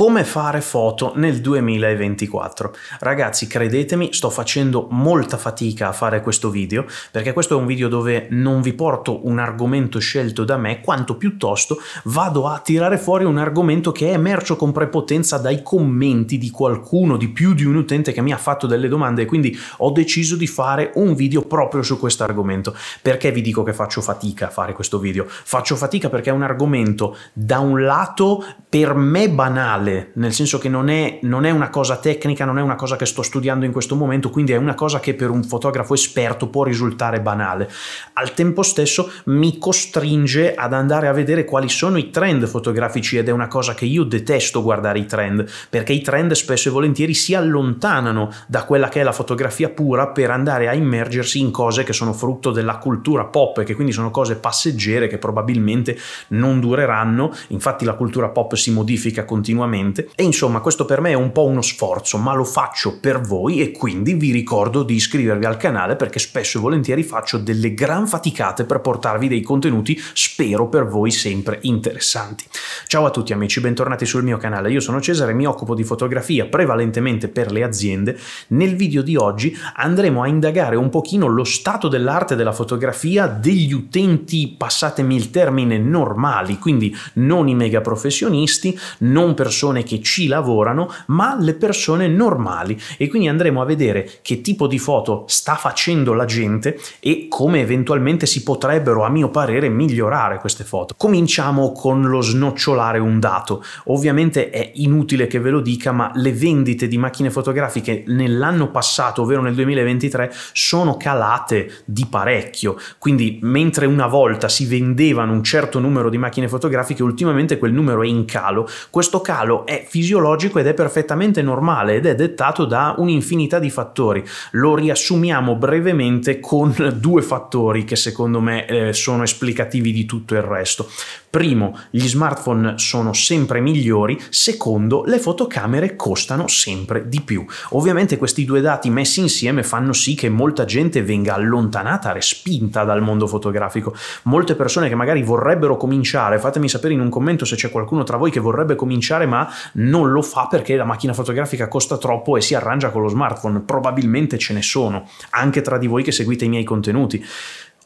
Come fare foto nel 2024? Ragazzi, credetemi, sto facendo molta fatica a fare questo video, perché questo è un video dove non vi porto un argomento scelto da me, quanto piuttosto vado a tirare fuori un argomento che è emerso con prepotenza dai commenti di qualcuno, di più di un utente che mi ha fatto delle domande e quindi ho deciso di fare un video proprio su questo argomento. Perché vi dico che faccio fatica a fare questo video? Faccio fatica perché è un argomento da un lato per me banale, grande, nel senso che non è, non è, una cosa tecnica, non è una cosa che sto studiando in questo momento, quindi è una cosa che per un fotografo esperto può risultare banale. Al tempo stesso mi costringe ad andare a vedere quali sono i trend fotografici ed è una cosa che io detesto guardare i trend, perché i trend spesso e volentieri si allontanano da quella che è la fotografia pura per andare a immergersi in cose che sono frutto della cultura pop e che quindi sono cose passeggere che probabilmente non dureranno, infatti la cultura pop si modifica continuamente sicuramente. E insomma, questo per me è un po' uno sforzo, ma lo faccio per voi e quindi vi ricordo di iscrivervi al canale perché spesso e volentieri faccio delle gran faticate per portarvi dei contenuti, spero per voi sempre interessanti. Ciao a tutti amici, bentornati sul mio canale. Io sono Cesare, mi occupo di fotografia prevalentemente per le aziende. Nel video di oggi andremo a indagare un pochino lo stato dell'arte della fotografia degli utenti, passatemi il termine, normali, quindi non i mega professionisti, non persone persone che ci lavorano, ma le persone normali e quindi andremo a vedere che tipo di foto sta facendo la gente e come eventualmente si potrebbero, a mio parere, migliorare queste foto. Cominciamo con lo snocciolare un dato. Ovviamente è inutile che ve lo dica, ma le vendite di macchine fotografiche nell'anno passato, ovvero nel 2023, sono calate di parecchio. Quindi mentre una volta si vendevano un certo numero di macchine fotografiche, ultimamente quel numero è in calo. Questo calo calo è fisiologico ed è perfettamente normale ed è dettato da un'infinità di fattori. Lo riassumiamo brevemente con due fattori che secondo me eh, sono esplicativi di tutto il resto. Primo, gli smartphone sono sempre migliori, secondo, le fotocamere costano sempre di più. Ovviamente questi due dati messi insieme fanno sì che molta gente venga allontanata, respinta dal mondo fotografico. Molte persone che magari vorrebbero cominciare, fatemi sapere in un commento se c'è qualcuno tra voi che vorrebbe cominciare ma non lo fa perché la macchina fotografica costa troppo e si arrangia con lo smartphone, probabilmente ce ne sono, anche tra di voi che seguite i miei contenuti.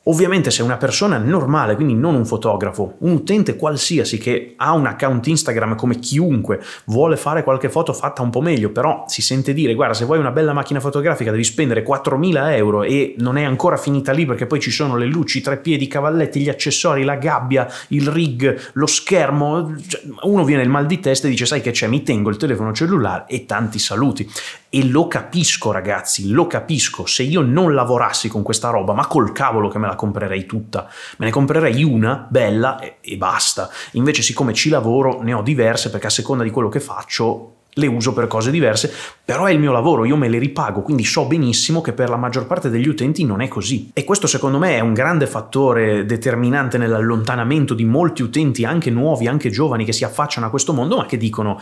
Ovviamente se una persona normale, quindi non un fotografo, un utente qualsiasi che ha un account Instagram come chiunque, vuole fare qualche foto fatta un po' meglio, però si sente dire guarda se vuoi una bella macchina fotografica devi spendere 4.000 euro e non è ancora finita lì perché poi ci sono le luci, i tre piedi, i cavalletti, gli accessori, la gabbia, il rig, lo schermo, cioè, uno viene il mal di testa e dice sai che c'è, mi tengo il telefono cellulare e tanti saluti. E lo capisco ragazzi, lo capisco, se io non lavorassi con questa roba, ma col cavolo che me la la comprerei tutta, me ne comprerei una bella e, e basta. Invece siccome ci lavoro ne ho diverse perché a seconda di quello che faccio le uso per cose diverse, però è il mio lavoro, io me le ripago, quindi so benissimo che per la maggior parte degli utenti non è così. E questo secondo me è un grande fattore determinante nell'allontanamento di molti utenti, anche nuovi, anche giovani, che si affacciano a questo mondo, ma che dicono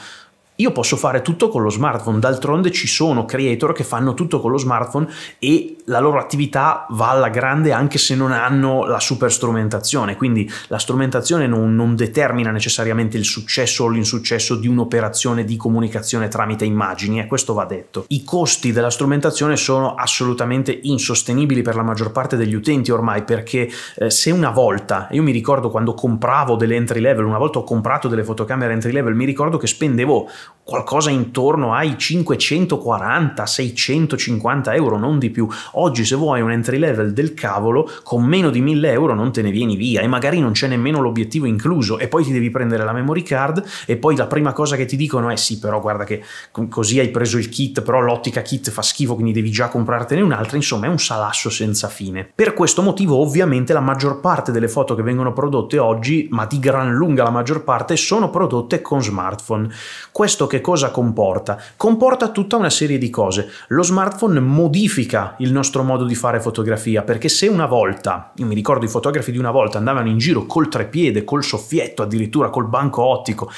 io posso fare tutto con lo smartphone, d'altronde ci sono creator che fanno tutto con lo smartphone e la loro attività va alla grande anche se non hanno la super strumentazione, quindi la strumentazione non, non determina necessariamente il successo o l'insuccesso di un'operazione di comunicazione tramite immagini e eh, questo va detto. I costi della strumentazione sono assolutamente insostenibili per la maggior parte degli utenti ormai perché eh, se una volta, io mi ricordo quando compravo delle entry level, una volta ho comprato delle fotocamere entry level, mi ricordo che spendevo qualcosa intorno ai 540-650 euro, non di più. Oggi se vuoi un entry level del cavolo, con meno di 1000 euro non te ne vieni via e magari non c'è nemmeno l'obiettivo incluso e poi ti devi prendere la memory card e poi la prima cosa che ti dicono è sì però guarda che così hai preso il kit, però l'ottica kit fa schifo quindi devi già comprartene un'altra, insomma è un salasso senza fine. Per questo motivo ovviamente la maggior parte delle foto che vengono prodotte oggi, ma di gran lunga la maggior parte, sono prodotte con smartphone. Questo questo che cosa comporta? Comporta tutta una serie di cose. Lo smartphone modifica il nostro modo di fare fotografia, perché se una volta, io mi ricordo i fotografi di una volta andavano in giro col trepiede, col soffietto, addirittura col banco ottico,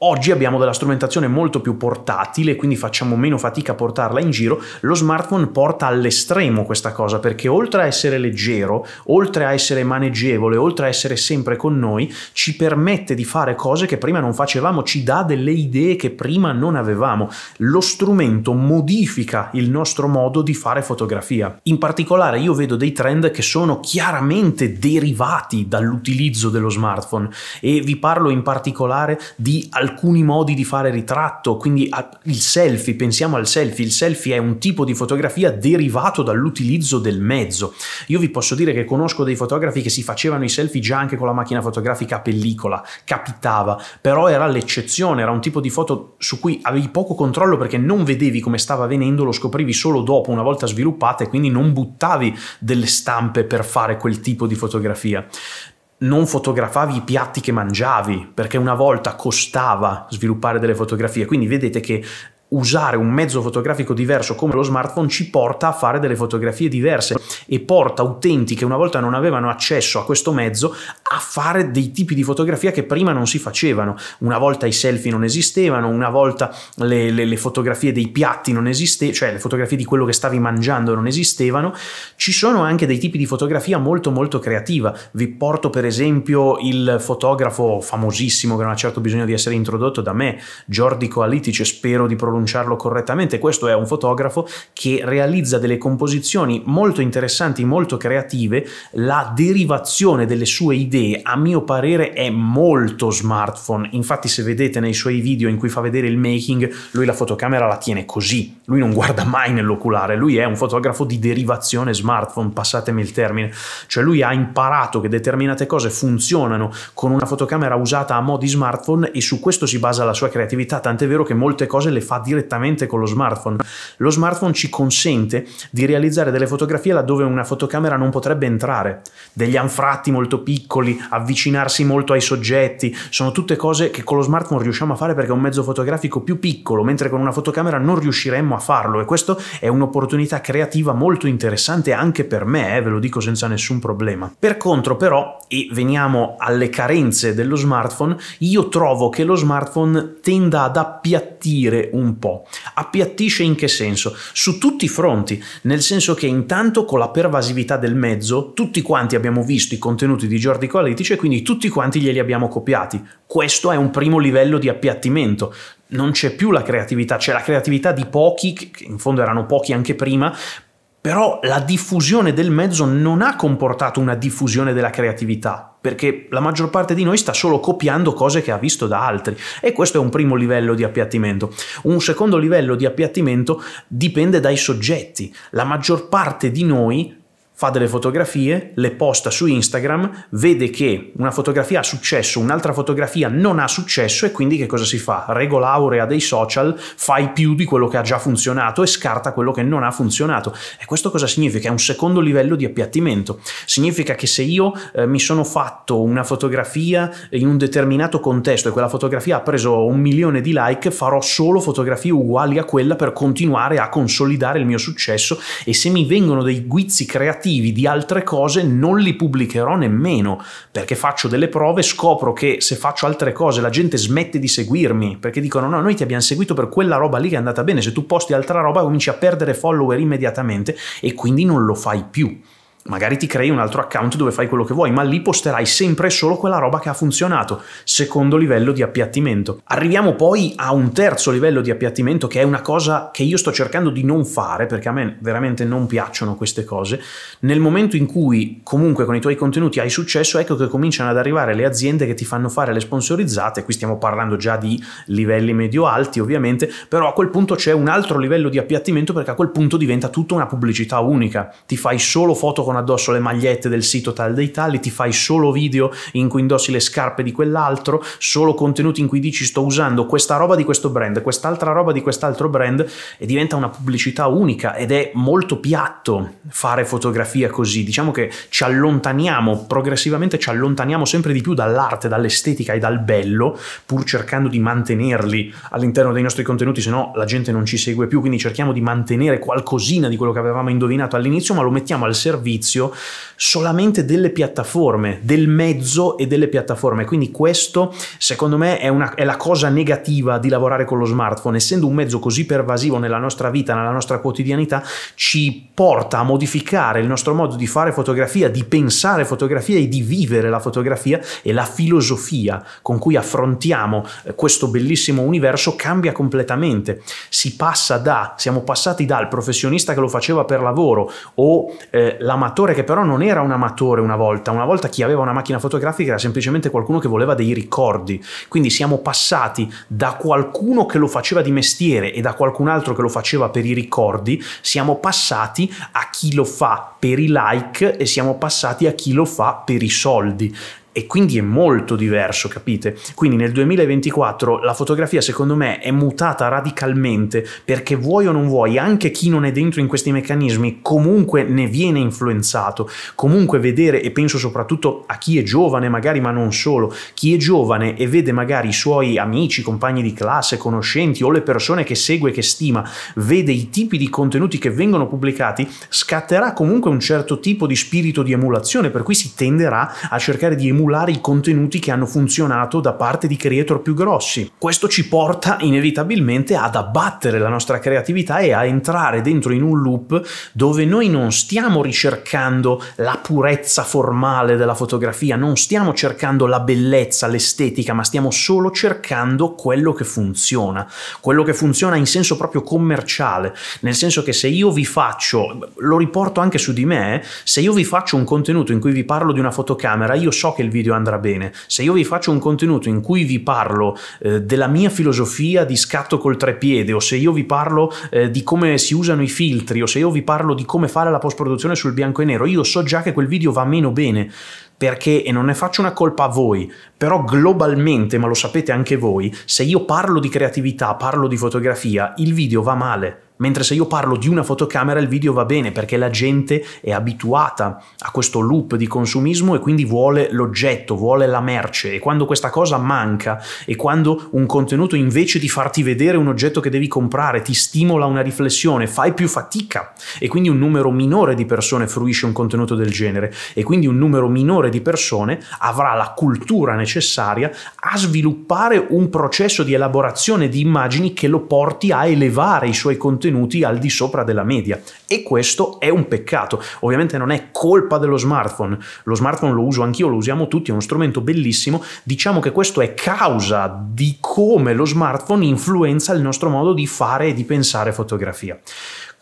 Oggi abbiamo della strumentazione molto più portatile, quindi facciamo meno fatica a portarla in giro. Lo smartphone porta all'estremo questa cosa, perché oltre a essere leggero, oltre a essere maneggevole, oltre a essere sempre con noi, ci permette di fare cose che prima non facevamo, ci dà delle idee che prima non avevamo. Lo strumento modifica il nostro modo di fare fotografia. In particolare io vedo dei trend che sono chiaramente derivati dall'utilizzo dello smartphone e vi parlo in particolare di alcuni modi di fare ritratto, quindi il selfie, pensiamo al selfie, il selfie è un tipo di fotografia derivato dall'utilizzo del mezzo. Io vi posso dire che conosco dei fotografi che si facevano i selfie già anche con la macchina fotografica a pellicola, capitava, però era l'eccezione, era un tipo di foto su cui avevi poco controllo perché non vedevi come stava avvenendo, lo scoprivi solo dopo, una volta sviluppata e quindi non buttavi delle stampe per fare quel tipo di fotografia non fotografavi i piatti che mangiavi, perché una volta costava sviluppare delle fotografie. Quindi vedete che usare un mezzo fotografico diverso come lo smartphone ci porta a fare delle fotografie diverse e porta utenti che una volta non avevano accesso a questo mezzo a fare dei tipi di fotografia che prima non si facevano. Una volta i selfie non esistevano, una volta le, le, le fotografie dei piatti non esistevano, cioè le fotografie di quello che stavi mangiando non esistevano. Ci sono anche dei tipi di fotografia molto molto creativa. Vi porto per esempio il fotografo famosissimo che non ha certo bisogno di essere introdotto da me, Jordi Coalitice, spero di prolungare pronunciarlo correttamente, questo è un fotografo che realizza delle composizioni molto interessanti, molto creative, la derivazione delle sue idee a mio parere è molto smartphone, infatti se vedete nei suoi video in cui fa vedere il making, lui la fotocamera la tiene così, lui non guarda mai nell'oculare, lui è un fotografo di derivazione smartphone, passatemi il termine, cioè lui ha imparato che determinate cose funzionano con una fotocamera usata a modi smartphone e su questo si basa la sua creatività, tant'è vero che molte cose le fa direttamente con lo smartphone. Lo smartphone ci consente di realizzare delle fotografie laddove una fotocamera non potrebbe entrare, degli anfratti molto piccoli, avvicinarsi molto ai soggetti, sono tutte cose che con lo smartphone riusciamo a fare perché è un mezzo fotografico più piccolo, mentre con una fotocamera non riusciremmo a farlo e questo è un'opportunità creativa molto interessante anche per me, eh, ve lo dico senza nessun problema. Per contro però, e veniamo alle carenze dello smartphone, io trovo che lo smartphone tenda ad appiattire un po'. Appiattisce in che senso? Su tutti i fronti, nel senso che intanto con la pervasività del mezzo tutti quanti abbiamo visto i contenuti di Jordi Coletici e quindi tutti quanti glieli abbiamo copiati. Questo è un primo livello di appiattimento non c'è più la creatività, c'è la creatività di pochi, che in fondo erano pochi anche prima, però la diffusione del mezzo non ha comportato una diffusione della creatività, perché la maggior parte di noi sta solo copiando cose che ha visto da altri e questo è un primo livello di appiattimento. Un secondo livello di appiattimento dipende dai soggetti. La maggior parte di noi fa delle fotografie, le posta su Instagram, vede che una fotografia ha successo, un'altra fotografia non ha successo e quindi che cosa si fa? Regola aurea dei social, fai più di quello che ha già funzionato e scarta quello che non ha funzionato. E questo cosa significa? È un secondo livello di appiattimento. Significa che se io eh, mi sono fatto una fotografia in un determinato contesto e quella fotografia ha preso un milione di like, farò solo fotografie uguali a quella per continuare a consolidare il mio successo e se mi vengono dei guizzi creativi negativi di altre cose non li pubblicherò nemmeno, perché faccio delle prove, scopro che se faccio altre cose la gente smette di seguirmi, perché dicono no, noi ti abbiamo seguito per quella roba lì che è andata bene, se tu posti altra roba cominci a perdere follower immediatamente e quindi non lo fai più magari ti crei un altro account dove fai quello che vuoi, ma lì posterai sempre solo quella roba che ha funzionato, secondo livello di appiattimento. Arriviamo poi a un terzo livello di appiattimento che è una cosa che io sto cercando di non fare perché a me veramente non piacciono queste cose. Nel momento in cui comunque con i tuoi contenuti hai successo, ecco che cominciano ad arrivare le aziende che ti fanno fare le sponsorizzate, qui stiamo parlando già di livelli medio-alti ovviamente, però a quel punto c'è un altro livello di appiattimento perché a quel punto diventa tutta una pubblicità unica, ti fai solo foto con buttano addosso le magliette del sito tal dei tali, ti fai solo video in cui indossi le scarpe di quell'altro, solo contenuti in cui dici sto usando questa roba di questo brand, quest'altra roba di quest'altro brand e diventa una pubblicità unica ed è molto piatto fare fotografia così, diciamo che ci allontaniamo progressivamente, ci allontaniamo sempre di più dall'arte, dall'estetica e dal bello, pur cercando di mantenerli all'interno dei nostri contenuti, se no la gente non ci segue più, quindi cerchiamo di mantenere qualcosina di quello che avevamo indovinato all'inizio, ma lo mettiamo al servizio all'inizio solamente delle piattaforme, del mezzo e delle piattaforme. Quindi questo secondo me è, una, è la cosa negativa di lavorare con lo smartphone, essendo un mezzo così pervasivo nella nostra vita, nella nostra quotidianità, ci porta a modificare il nostro modo di fare fotografia, di pensare fotografia e di vivere la fotografia e la filosofia con cui affrontiamo eh, questo bellissimo universo cambia completamente. Si passa da, siamo passati dal professionista che lo faceva per lavoro o eh, la amatore che però non era un amatore una volta, una volta chi aveva una macchina fotografica era semplicemente qualcuno che voleva dei ricordi, quindi siamo passati da qualcuno che lo faceva di mestiere e da qualcun altro che lo faceva per i ricordi, siamo passati a chi lo fa per i like e siamo passati a chi lo fa per i soldi e quindi è molto diverso, capite? Quindi nel 2024 la fotografia secondo me è mutata radicalmente perché vuoi o non vuoi, anche chi non è dentro in questi meccanismi comunque ne viene influenzato, comunque vedere e penso soprattutto a chi è giovane magari ma non solo, chi è giovane e vede magari i suoi amici, compagni di classe, conoscenti o le persone che segue, che stima, vede i tipi di contenuti che vengono pubblicati, scatterà comunque un certo tipo di spirito di emulazione per cui si tenderà a cercare di emulare emulare i contenuti che hanno funzionato da parte di creator più grossi. Questo ci porta inevitabilmente ad abbattere la nostra creatività e a entrare dentro in un loop dove noi non stiamo ricercando la purezza formale della fotografia, non stiamo cercando la bellezza, l'estetica, ma stiamo solo cercando quello che funziona, quello che funziona in senso proprio commerciale, nel senso che se io vi faccio, lo riporto anche su di me, eh, se io vi faccio un contenuto in cui vi parlo di una fotocamera, io so che il video andrà bene. Se io vi faccio un contenuto in cui vi parlo eh, della mia filosofia di scatto col trepiede, o se io vi parlo eh, di come si usano i filtri, o se io vi parlo di come fare la post-produzione sul bianco e nero, io so già che quel video va meno bene perché, e non ne faccio una colpa a voi, però globalmente, ma lo sapete anche voi, se io parlo di creatività, parlo di fotografia, il video va male Mentre se io parlo di una fotocamera il video va bene perché la gente è abituata a questo loop di consumismo e quindi vuole l'oggetto, vuole la merce e quando questa cosa manca e quando un contenuto invece di farti vedere un oggetto che devi comprare ti stimola una riflessione, fai più fatica e quindi un numero minore di persone fruisce un contenuto del genere e quindi un numero minore di persone avrà la cultura necessaria a sviluppare un processo di elaborazione di immagini che lo porti a elevare i suoi contenuti contenuti al di sopra della media e questo è un peccato. Ovviamente non è colpa dello smartphone, lo smartphone lo uso anch'io, lo usiamo tutti, è uno strumento bellissimo, diciamo che questo è causa di come lo smartphone influenza il nostro modo di fare e di pensare fotografia.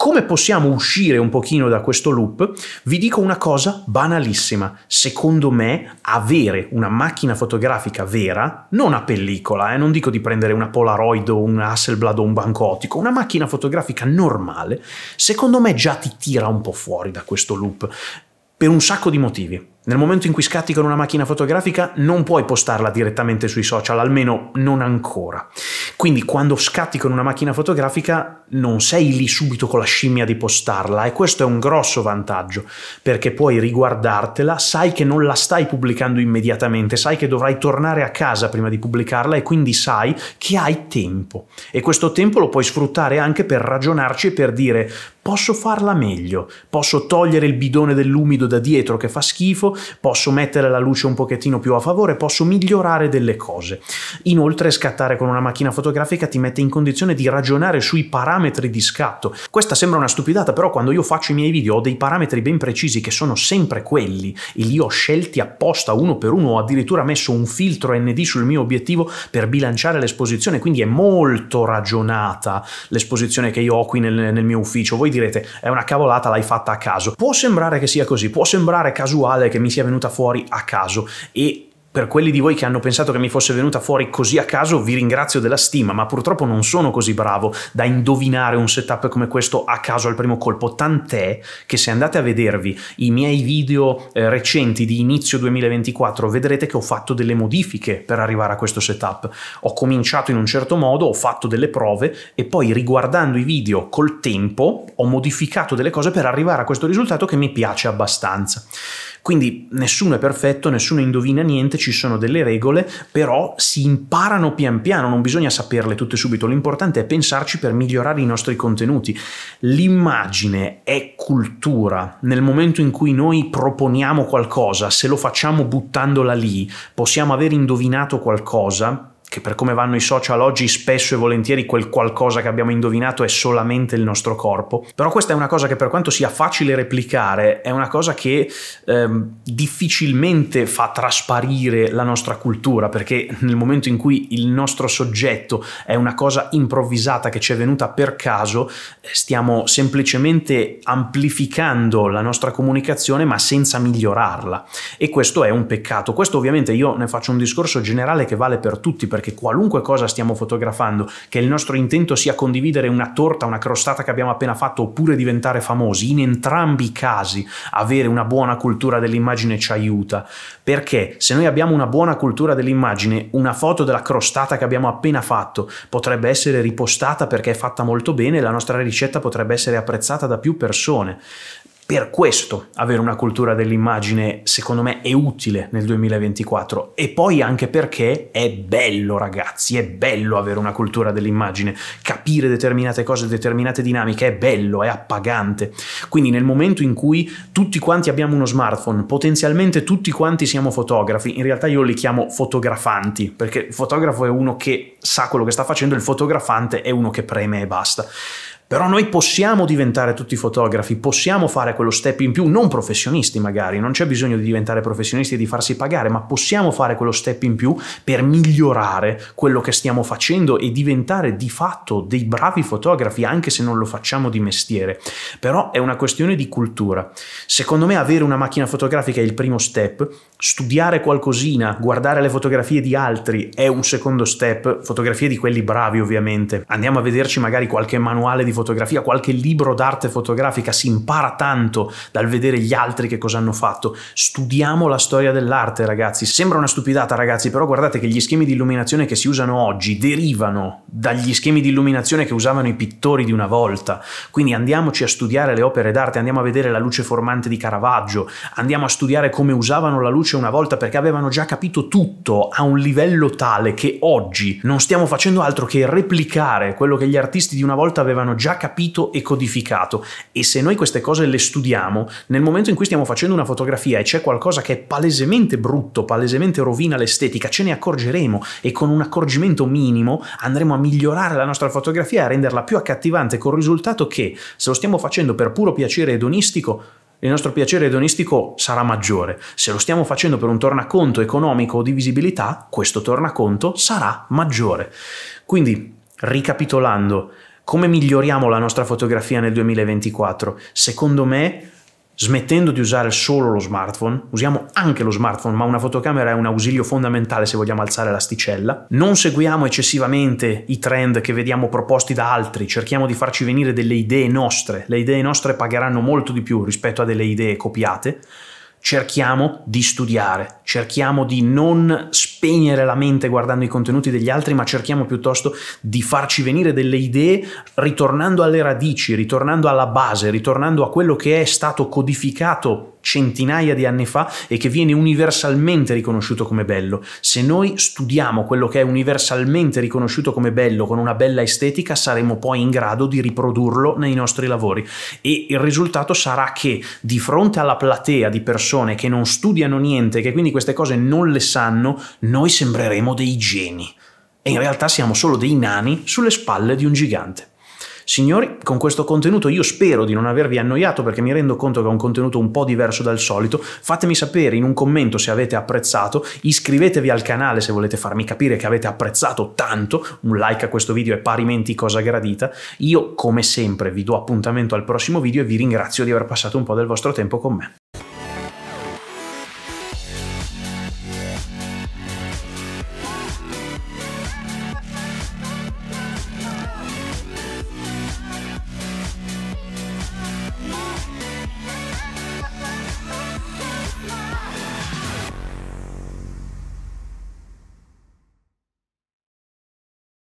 Come possiamo uscire un pochino da questo loop? Vi dico una cosa banalissima. Secondo me avere una macchina fotografica vera, non a pellicola, eh, non dico di prendere una Polaroid o un Hasselblad o un Bancotico, una macchina fotografica normale, secondo me già ti tira un po' fuori da questo loop per un sacco di motivi. Nel momento in cui scatti con una macchina fotografica non puoi postarla direttamente sui social, almeno non ancora. Quindi quando scatti con una macchina fotografica non sei lì subito con la scimmia di postarla e questo è un grosso vantaggio perché puoi riguardartela, sai che non la stai pubblicando immediatamente, sai che dovrai tornare a casa prima di pubblicarla e quindi sai che hai tempo e questo tempo lo puoi sfruttare anche per ragionarci e per dire posso farla meglio, posso togliere il bidone dell'umido da dietro che fa schifo, posso mettere la luce un pochettino più a favore, posso migliorare delle cose. Inoltre scattare con una macchina fotografica ti mette in condizione di ragionare sui parametri di scatto. Questa sembra una stupidata, però quando io faccio i miei video ho dei parametri ben precisi che sono sempre quelli e li ho scelti apposta uno per uno, ho addirittura messo un filtro ND sul mio obiettivo per bilanciare l'esposizione, quindi è molto ragionata l'esposizione che io ho qui nel, nel mio ufficio. Voi direte è una cavolata, l'hai fatta a caso. Può sembrare che sia così, può sembrare casuale che mi sia venuta fuori a caso e per quelli di voi che hanno pensato che mi fosse venuta fuori così a caso, vi ringrazio della stima, ma purtroppo non sono così bravo da indovinare un setup come questo a caso al primo colpo, tant'è che se andate a vedervi i miei video eh, recenti di inizio 2024 vedrete che ho fatto delle modifiche per arrivare a questo setup. Ho cominciato in un certo modo, ho fatto delle prove e poi riguardando i video col tempo ho modificato delle cose per arrivare a questo risultato che mi piace abbastanza. Quindi nessuno è perfetto, nessuno indovina niente, ci sono delle regole, però si imparano pian piano, non bisogna saperle tutte subito, l'importante è pensarci per migliorare i nostri contenuti. L'immagine è cultura, nel momento in cui noi proponiamo qualcosa, se lo facciamo buttandola lì, possiamo aver indovinato qualcosa, che per come vanno i social oggi spesso e volentieri quel qualcosa che abbiamo indovinato è solamente il nostro corpo, però questa è una cosa che per quanto sia facile replicare è una cosa che ehm, difficilmente fa trasparire la nostra cultura, perché nel momento in cui il nostro soggetto è una cosa improvvisata che ci è venuta per caso, eh, stiamo semplicemente amplificando la nostra comunicazione ma senza migliorarla e questo è un peccato. Questo ovviamente io ne faccio un discorso generale che vale per tutti perché perché qualunque cosa stiamo fotografando, che il nostro intento sia condividere una torta, una crostata che abbiamo appena fatto oppure diventare famosi, in entrambi i casi avere una buona cultura dell'immagine ci aiuta, perché se noi abbiamo una buona cultura dell'immagine, una foto della crostata che abbiamo appena fatto potrebbe essere ripostata perché è fatta molto bene e la nostra ricetta potrebbe essere apprezzata da più persone. Per questo avere una cultura dell'immagine secondo me è utile nel 2024 e poi anche perché è bello ragazzi, è bello avere una cultura dell'immagine, capire determinate cose, determinate dinamiche, è bello, è appagante. Quindi nel momento in cui tutti quanti abbiamo uno smartphone, potenzialmente tutti quanti siamo fotografi, in realtà io li chiamo fotografanti perché il fotografo è uno che sa quello che sta facendo, il fotografante è uno che preme e basta. Però noi possiamo diventare tutti fotografi, possiamo fare quello step in più, non professionisti magari, non c'è bisogno di diventare professionisti e di farsi pagare, ma possiamo fare quello step in più per migliorare quello che stiamo facendo e diventare di fatto dei bravi fotografi, anche se non lo facciamo di mestiere. Però è una questione di cultura. Secondo me avere una macchina fotografica è il primo step, studiare qualcosina, guardare le fotografie di altri è un secondo step, fotografie di quelli bravi ovviamente. Andiamo a vederci magari qualche manuale di fotografia fotografia, qualche libro d'arte fotografica, si impara tanto dal vedere gli altri che cosa hanno fatto. Studiamo la storia dell'arte, ragazzi. Sembra una stupidata, ragazzi, però guardate che gli schemi di illuminazione che si usano oggi derivano dagli schemi di illuminazione che usavano i pittori di una volta. Quindi andiamoci a studiare le opere d'arte, andiamo a vedere la luce formante di Caravaggio, andiamo a studiare come usavano la luce una volta perché avevano già capito tutto a un livello tale che oggi non stiamo facendo altro che replicare quello che gli artisti di una volta avevano già già capito e codificato e se noi queste cose le studiamo, nel momento in cui stiamo facendo una fotografia e c'è qualcosa che è palesemente brutto, palesemente rovina l'estetica, ce ne accorgeremo e con un accorgimento minimo andremo a migliorare la nostra fotografia e a renderla più accattivante col risultato che se lo stiamo facendo per puro piacere edonistico il nostro piacere edonistico sarà maggiore. Se lo stiamo facendo per un tornaconto economico o di visibilità, questo tornaconto sarà maggiore. Quindi, ricapitolando, come miglioriamo la nostra fotografia nel 2024? Secondo me smettendo di usare solo lo smartphone, usiamo anche lo smartphone, ma una fotocamera è un ausilio fondamentale se vogliamo alzare l'asticella. Non seguiamo eccessivamente i trend che vediamo proposti da altri, cerchiamo di farci venire delle idee nostre. Le idee nostre pagheranno molto di più rispetto a delle idee copiate cerchiamo di studiare, cerchiamo di non spegnere la mente guardando i contenuti degli altri, ma cerchiamo piuttosto di farci venire delle idee ritornando alle radici, ritornando alla base, ritornando a quello che è stato codificato centinaia di anni fa e che viene universalmente riconosciuto come bello. Se noi studiamo quello che è universalmente riconosciuto come bello con una bella estetica, saremo poi in grado di riprodurlo nei nostri lavori e il risultato sarà che di fronte alla platea di persone che non studiano niente, che quindi queste cose non le sanno, noi sembreremo dei geni. E in realtà siamo solo dei nani sulle spalle di un gigante. Signori, con questo contenuto io spero di non avervi annoiato perché mi rendo conto che è un contenuto un po' diverso dal solito. Fatemi sapere in un commento se avete apprezzato, iscrivetevi al canale se volete farmi capire che avete apprezzato tanto, un like a questo video è parimenti cosa gradita. Io come sempre vi do appuntamento al prossimo video e vi ringrazio di aver passato un po' del vostro tempo con me.